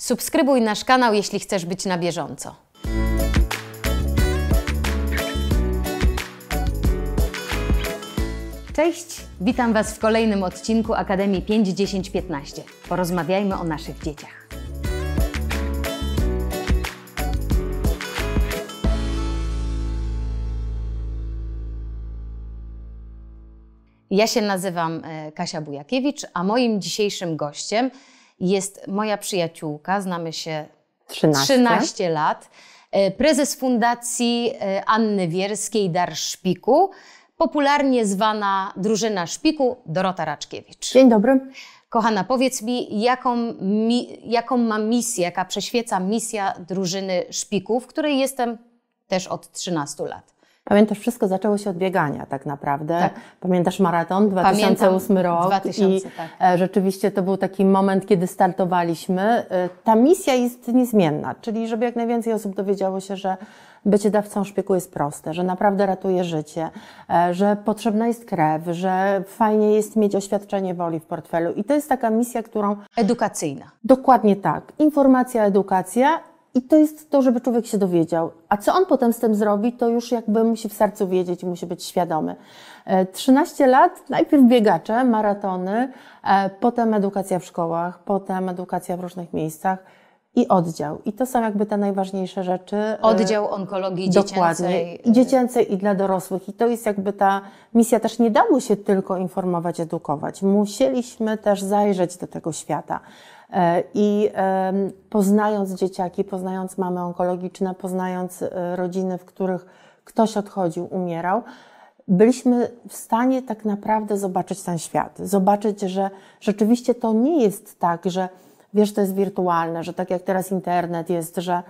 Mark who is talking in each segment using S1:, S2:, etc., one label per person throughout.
S1: Subskrybuj nasz kanał, jeśli chcesz być na bieżąco. Cześć, witam Was w kolejnym odcinku Akademii 5 10 15. Porozmawiajmy o naszych dzieciach. Ja się nazywam e, Kasia Bujakiewicz, a moim dzisiejszym gościem jest moja przyjaciółka, znamy się
S2: 13, 13
S1: lat, e, prezes fundacji e, Anny Wierskiej Dar Szpiku, popularnie zwana drużyna Szpiku Dorota Raczkiewicz. Dzień dobry. Kochana, powiedz mi jaką, mi, jaką mam misję, jaka prześwieca misja drużyny Szpiku, w której jestem też od
S2: 13 lat. Pamiętasz, wszystko zaczęło się od biegania tak naprawdę. Tak. Pamiętasz maraton 2008 Pamiętam. rok 2000, i tak. E, rzeczywiście to był taki moment, kiedy startowaliśmy. E, ta misja jest niezmienna, czyli żeby jak najwięcej osób dowiedziało się, że bycie dawcą szpiku jest proste, że naprawdę ratuje życie, e, że potrzebna jest krew, że fajnie jest mieć oświadczenie woli w portfelu. I to jest taka misja, którą. Edukacyjna. Dokładnie tak. Informacja, edukacja i to jest to, żeby człowiek się dowiedział. A co on potem z tym zrobi, to już jakby musi w sercu wiedzieć musi być świadomy. 13 e, lat, najpierw biegacze, maratony, e, potem edukacja w szkołach, potem edukacja w różnych miejscach i oddział. I to są jakby te najważniejsze rzeczy. E, oddział
S1: onkologii Dokładnie.
S2: dziecięcej. I dziecięcej i dla dorosłych. I to jest jakby ta misja. Też nie dało się tylko informować, edukować. Musieliśmy też zajrzeć do tego świata. E, I poznając dzieciaki, poznając mamy onkologiczne, poznając e, rodziny, w których ktoś odchodził, umierał, byliśmy w stanie tak naprawdę zobaczyć ten świat, zobaczyć, że rzeczywiście to nie jest tak, że wiesz, to jest wirtualne, że tak jak teraz internet jest, że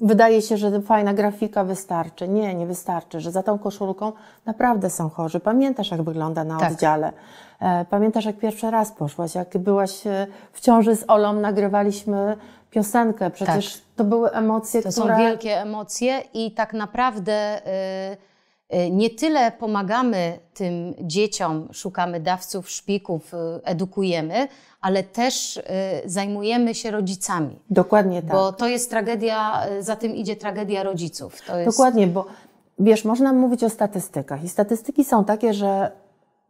S2: wydaje się, że fajna grafika wystarczy. Nie, nie wystarczy, że za tą koszulką naprawdę są chorzy. Pamiętasz, jak wygląda na tak. oddziale. E, pamiętasz, jak pierwszy raz poszłaś, jak byłaś e, w ciąży z Olą, nagrywaliśmy piosenkę. Przecież tak. to były emocje, to które... To są
S1: wielkie emocje i tak naprawdę... Yy E, nie tyle pomagamy tym dzieciom, szukamy dawców, szpików, e, edukujemy, ale też e, zajmujemy się rodzicami.
S2: Dokładnie tak. Bo
S1: to jest tragedia, za tym idzie tragedia rodziców. Jest... Dokładnie,
S2: bo wiesz, można mówić o statystykach i statystyki są takie, że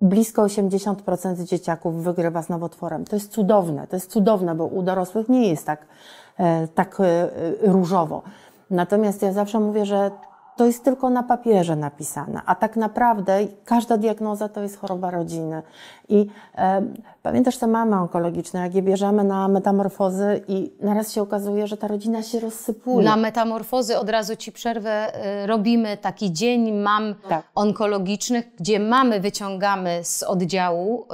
S2: blisko 80% dzieciaków wygrywa z nowotworem. To jest cudowne, to jest cudowne, bo u dorosłych nie jest tak, tak różowo. Natomiast ja zawsze mówię, że to jest tylko na papierze napisane, a tak naprawdę każda diagnoza to jest choroba rodziny. I e, pamiętasz te mamy onkologiczne, jak je bierzemy na metamorfozy i naraz się okazuje, że ta rodzina się rozsypuje. Na
S1: metamorfozy od razu Ci przerwę, y, robimy taki dzień mam tak. onkologicznych, gdzie mamy wyciągamy z oddziału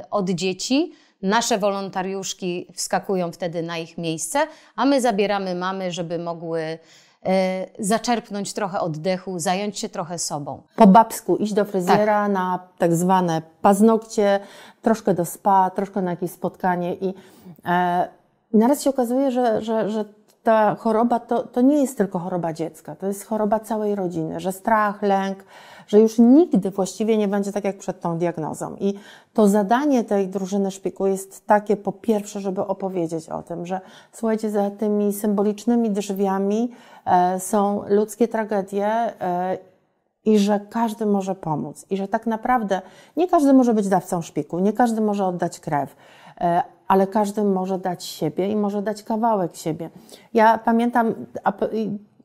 S1: y, od dzieci, Nasze wolontariuszki wskakują wtedy na ich miejsce, a my zabieramy mamy, żeby mogły E, zaczerpnąć trochę oddechu, zająć się trochę sobą.
S2: Po babsku iść do fryzjera tak. na tak zwane paznokcie, troszkę do spa, troszkę na jakieś spotkanie i e, naraz się okazuje, że, że, że ta choroba to, to nie jest tylko choroba dziecka, to jest choroba całej rodziny, że strach, lęk, że już nigdy właściwie nie będzie tak jak przed tą diagnozą. I to zadanie tej drużyny szpiku jest takie, po pierwsze, żeby opowiedzieć o tym, że słuchajcie, za tymi symbolicznymi drzwiami e, są ludzkie tragedie e, i że każdy może pomóc. I że tak naprawdę nie każdy może być dawcą szpiku, nie każdy może oddać krew. E, ale każdy może dać siebie i może dać kawałek siebie. Ja pamiętam,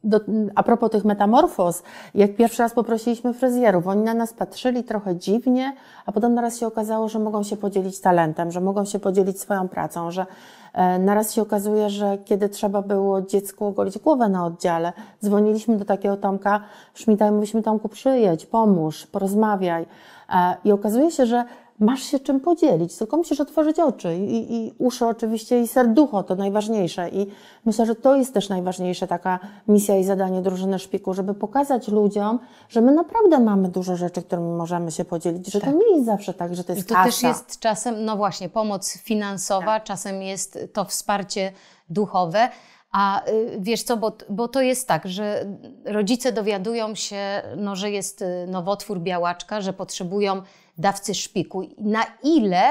S2: do, a propos tych metamorfoz, jak pierwszy raz poprosiliśmy fryzjerów, oni na nas patrzyli trochę dziwnie, a potem naraz się okazało, że mogą się podzielić talentem, że mogą się podzielić swoją pracą, że e, naraz się okazuje, że kiedy trzeba było dziecku ogolić głowę na oddziale, dzwoniliśmy do takiego Tomka Szmita i mówiliśmy Tomku przyjedź, pomóż, porozmawiaj e, i okazuje się, że masz się czym podzielić, tylko musisz otworzyć oczy i, i uszy oczywiście i serducho, to najważniejsze. I myślę, że to jest też najważniejsza taka misja i zadanie drużyny szpiku, żeby pokazać ludziom, że my naprawdę mamy dużo rzeczy, którymi możemy się podzielić, że tak. to nie jest zawsze tak, że to jest I to kasa. też jest
S1: czasem, no właśnie, pomoc finansowa, tak. czasem jest to wsparcie duchowe. A y, wiesz co, bo, bo to jest tak, że rodzice dowiadują się, no, że jest y, nowotwór białaczka, że potrzebują dawcy szpiku. Na ile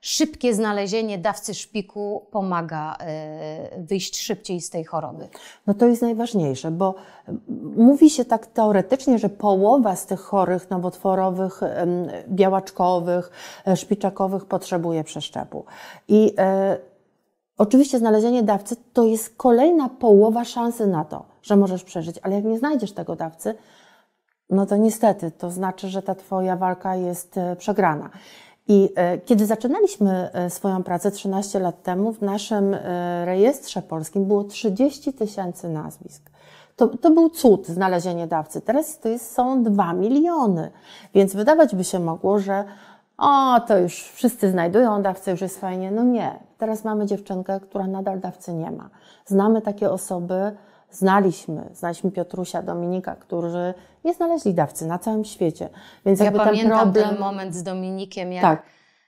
S1: szybkie znalezienie dawcy szpiku
S2: pomaga e, wyjść szybciej z tej choroby? No to jest najważniejsze, bo mm, mówi się tak teoretycznie, że połowa z tych chorych nowotworowych, białaczkowych, e, szpiczakowych potrzebuje przeszczepu. I e, Oczywiście znalezienie dawcy to jest kolejna połowa szansy na to, że możesz przeżyć, ale jak nie znajdziesz tego dawcy, no to niestety, to znaczy, że ta Twoja walka jest e, przegrana. I e, kiedy zaczynaliśmy e, swoją pracę 13 lat temu, w naszym rejestrze polskim było 30 tysięcy nazwisk. To, to był cud znalezienie dawcy. Teraz to jest, są 2 miliony. Więc wydawać by się mogło, że o, to już wszyscy znajdują dawcę, już jest fajnie. No nie. Teraz mamy dziewczynkę, która nadal dawcy nie ma. Znamy takie osoby, znaliśmy, znaliśmy Piotrusia, Dominika, którzy nie znaleźli dawcy na całym świecie. Więc ja pamiętam ten, problem... ten moment z
S1: Dominikiem, jak tak.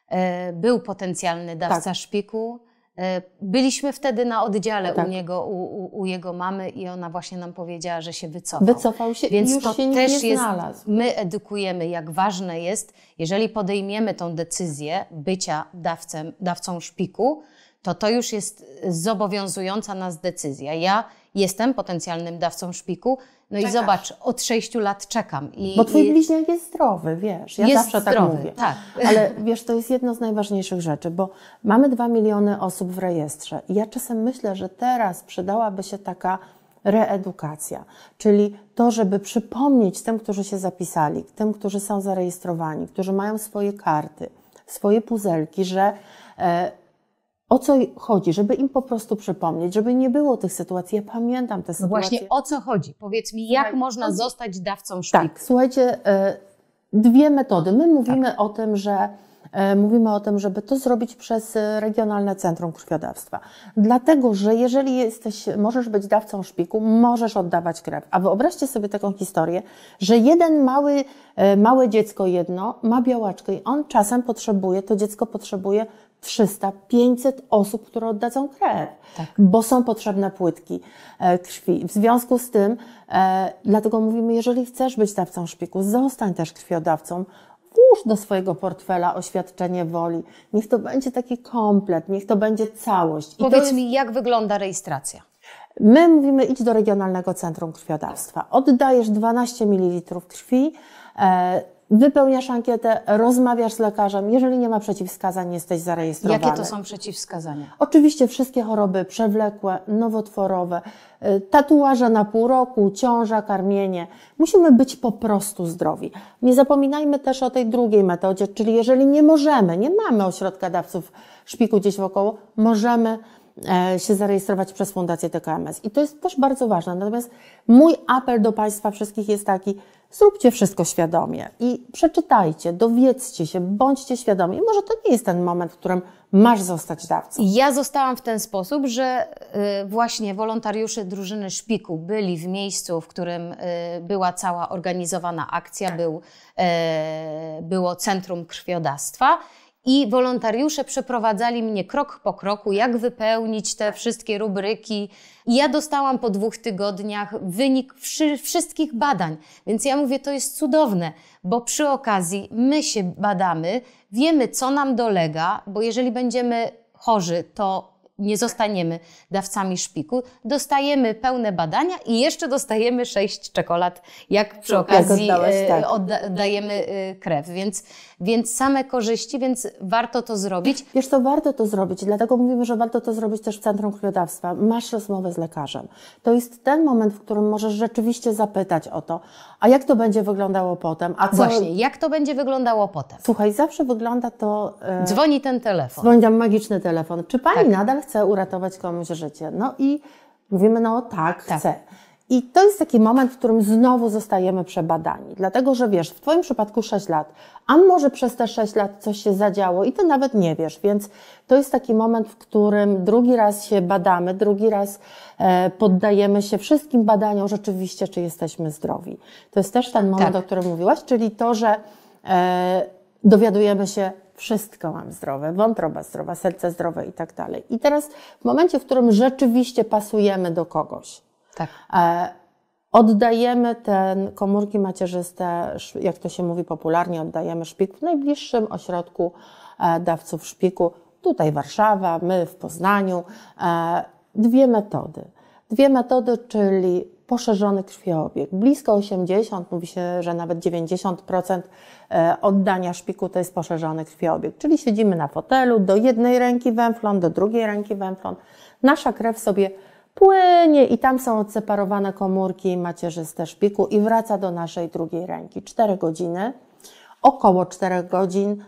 S1: E, był potencjalny dawca tak. szpiku. E, byliśmy wtedy na oddziale tak. u niego, u, u, u, jego mamy i ona właśnie nam powiedziała, że się wycofał. Wycofał się Więc już to się też nie jest, my edukujemy, jak ważne jest, jeżeli podejmiemy tą decyzję bycia dawcem, dawcą szpiku, to to już jest zobowiązująca nas decyzja. Ja jestem potencjalnym dawcą szpiku, no Czekasz. i zobacz, od sześciu lat czekam. I, Bo twój i...
S2: bliźniak jest zdrowy, wiesz, ja jest zawsze tak zdrowy, tak mówię. Tak. Ale wiesz, to jest jedno z najważniejszych rzeczy, bo mamy dwa miliony osób w rejestrze i ja czasem myślę, że teraz przydałaby się taka reedukacja, czyli to, żeby przypomnieć tym, którzy się zapisali, tym, którzy są zarejestrowani, którzy mają swoje karty, swoje puzelki, że... E, o co chodzi? Żeby im po prostu przypomnieć, żeby nie było tych sytuacji. Ja pamiętam te no sytuacje. Właśnie
S1: o co chodzi? Powiedz mi, jak Słuchaj, można chodzi? zostać dawcą szpiku?
S2: Tak, słuchajcie, e, dwie metody. My mówimy tak. o tym, że e, mówimy o tym, żeby to zrobić przez e, Regionalne Centrum Krwiodawstwa. Dlatego, że jeżeli jesteś, możesz być dawcą szpiku, możesz oddawać krew. A wyobraźcie sobie taką historię, że jeden mały, małe dziecko jedno ma białaczkę i on czasem potrzebuje, to dziecko potrzebuje 300, 500 osób, które oddadzą krew, tak. bo są potrzebne płytki e, krwi. W związku z tym, e, dlatego mówimy, jeżeli chcesz być dawcą szpiku, zostań też krwiodawcą, włóż do swojego portfela oświadczenie woli. Niech to będzie taki komplet, niech to będzie całość. I Powiedz jest... mi, jak wygląda
S1: rejestracja?
S2: My mówimy, idź do Regionalnego Centrum Krwiodawstwa. Oddajesz 12 ml krwi, e, Wypełniasz ankietę, rozmawiasz z lekarzem. Jeżeli nie ma przeciwwskazań, jesteś zarejestrowany. Jakie to są przeciwwskazania? Oczywiście wszystkie choroby przewlekłe, nowotworowe, y, tatuaże na pół roku, ciąża, karmienie. Musimy być po prostu zdrowi. Nie zapominajmy też o tej drugiej metodzie, czyli jeżeli nie możemy, nie mamy ośrodka dawców szpiku gdzieś wokoło, możemy e, się zarejestrować przez Fundację TKMS. I to jest też bardzo ważne. Natomiast mój apel do Państwa wszystkich jest taki, zróbcie wszystko świadomie i przeczytajcie, dowiedzcie się, bądźcie świadomi. Może to nie jest ten moment, w którym masz zostać dawcą. Ja zostałam w ten
S1: sposób, że y, właśnie wolontariusze drużyny Szpiku byli w miejscu, w którym y, była cała organizowana akcja, tak. był, e, było centrum krwiodawstwa i wolontariusze przeprowadzali mnie krok po kroku, jak wypełnić te wszystkie rubryki. I ja dostałam po dwóch tygodniach wynik wszy wszystkich badań. Więc ja mówię, to jest cudowne, bo przy okazji my się badamy, wiemy, co nam dolega, bo jeżeli będziemy chorzy, to nie tak. zostaniemy dawcami szpiku. Dostajemy pełne badania i jeszcze dostajemy sześć czekolad, jak przy tak. okazji jak e, tak. oddajemy e, krew. Więc, więc
S2: same korzyści, więc warto to zrobić. Wiesz to warto to zrobić, dlatego mówimy, że warto to zrobić też w Centrum Krwiodawstwa. Masz rozmowę z lekarzem. To jest ten moment, w którym możesz rzeczywiście zapytać o to, a jak to będzie wyglądało potem? A co... Właśnie, jak to będzie wyglądało potem? Słuchaj, zawsze wygląda to... E... Dzwoni ten telefon. Dzwoni tam magiczny telefon. Czy pani tak. nadal chce uratować komuś życie? No i mówimy, no tak, tak. chcę. I to jest taki moment, w którym znowu zostajemy przebadani. Dlatego, że wiesz, w Twoim przypadku 6 lat, a może przez te 6 lat coś się zadziało i Ty nawet nie wiesz, więc to jest taki moment, w którym drugi raz się badamy, drugi raz e, poddajemy się wszystkim badaniom rzeczywiście, czy jesteśmy zdrowi. To jest też ten moment, tak. o którym mówiłaś, czyli to, że e, dowiadujemy się, wszystko mam zdrowe, wątroba zdrowa, serce zdrowe i tak dalej. I teraz w momencie, w którym rzeczywiście pasujemy do kogoś, tak. E, oddajemy te komórki macierzyste, jak to się mówi popularnie, oddajemy szpik w najbliższym ośrodku e, dawców szpiku. Tutaj Warszawa, my w Poznaniu. E, dwie metody. Dwie metody, czyli poszerzony krwiobieg. Blisko 80, mówi się, że nawet 90% oddania szpiku to jest poszerzony krwiobieg. Czyli siedzimy na fotelu, do jednej ręki węflon, do drugiej ręki węflon. Nasza krew sobie płynie i tam są odseparowane komórki macierzyste szpiku i wraca do naszej drugiej ręki. 4 godziny, około 4 godzin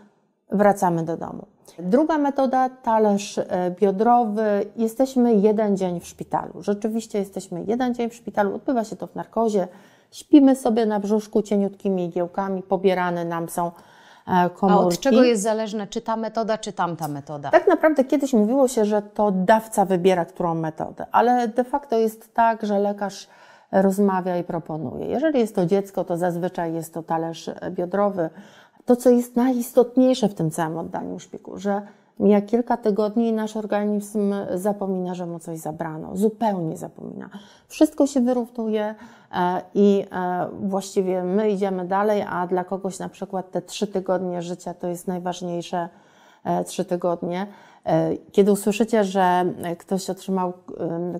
S2: wracamy do domu. Druga metoda, talerz e, biodrowy. Jesteśmy jeden dzień w szpitalu. Rzeczywiście jesteśmy jeden dzień w szpitalu. Odbywa się to w narkozie. Śpimy sobie na brzuszku cieniutkimi igiełkami. Pobierane nam są E, komórki. A od czego jest
S1: zależne, czy ta metoda, czy tamta metoda? Tak
S2: naprawdę kiedyś mówiło się, że to dawca wybiera którą metodę, ale de facto jest tak, że lekarz rozmawia i proponuje. Jeżeli jest to dziecko, to zazwyczaj jest to talerz biodrowy. To, co jest najistotniejsze w tym całym oddaniu szpiku, że Mija kilka tygodni i nasz organizm zapomina, że mu coś zabrano. Zupełnie zapomina. Wszystko się wyrównuje e, i e, właściwie my idziemy dalej, a dla kogoś na przykład te trzy tygodnie życia to jest najważniejsze e, trzy tygodnie. Kiedy usłyszycie, że ktoś otrzymał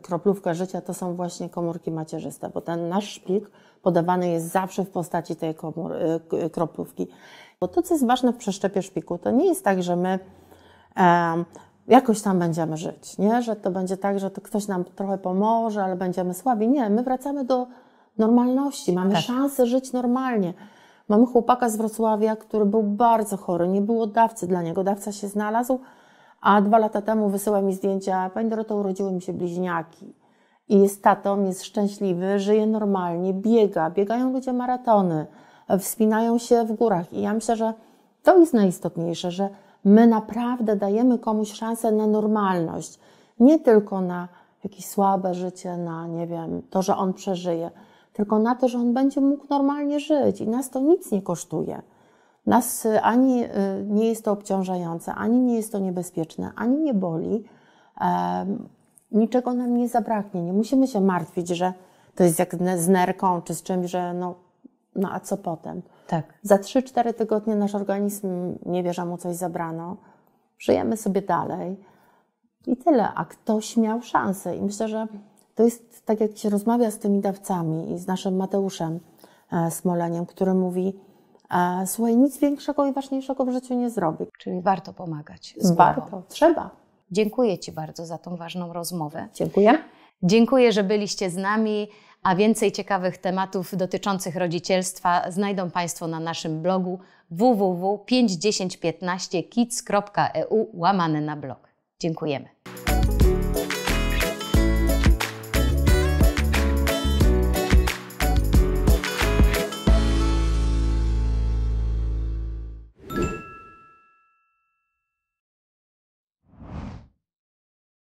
S2: kroplówkę życia, to są właśnie komórki macierzyste, bo ten nasz szpik podawany jest zawsze w postaci tej komór, kroplówki. Bo to, co jest ważne w przeszczepie szpiku, to nie jest tak, że my jakoś tam będziemy żyć, nie? Że to będzie tak, że ktoś nam trochę pomoże, ale będziemy słabi. Nie, my wracamy do normalności, mamy tak. szansę żyć normalnie. Mamy chłopaka z Wrocławia, który był bardzo chory, nie było dawcy dla niego, dawca się znalazł, a dwa lata temu wysyła mi zdjęcia, pani Dorota, urodziły mi się bliźniaki. I jest tatą, jest szczęśliwy, żyje normalnie, biega, biegają ludzie maratony, wspinają się w górach. I ja myślę, że to jest najistotniejsze, że my naprawdę dajemy komuś szansę na normalność, nie tylko na jakieś słabe życie, na nie wiem, to, że on przeżyje, tylko na to, że on będzie mógł normalnie żyć i nas to nic nie kosztuje. Nas y, ani y, nie jest to obciążające, ani nie jest to niebezpieczne, ani nie boli. niczego nam nie zabraknie. Nie musimy się martwić, że to jest jak z nerką czy z czymś, że no, no a co potem. Tak. Za 3-4 tygodnie nasz organizm nie wie, że mu coś zabrano. Żyjemy sobie dalej i tyle. A ktoś miał szansę. I myślę, że to jest tak, jak się rozmawia z tymi dawcami i z naszym Mateuszem e, Smoleniem, który mówi, e, słuchaj, nic większego i ważniejszego w życiu nie zrobi. Czyli warto pomagać. Warto, trzeba. Dziękuję Ci bardzo za tą
S1: ważną rozmowę. Dziękuję. Dziękuję, że byliście z nami. A więcej ciekawych tematów dotyczących rodzicielstwa znajdą Państwo na naszym blogu www.51015kids.eu łamane na blog. Dziękujemy.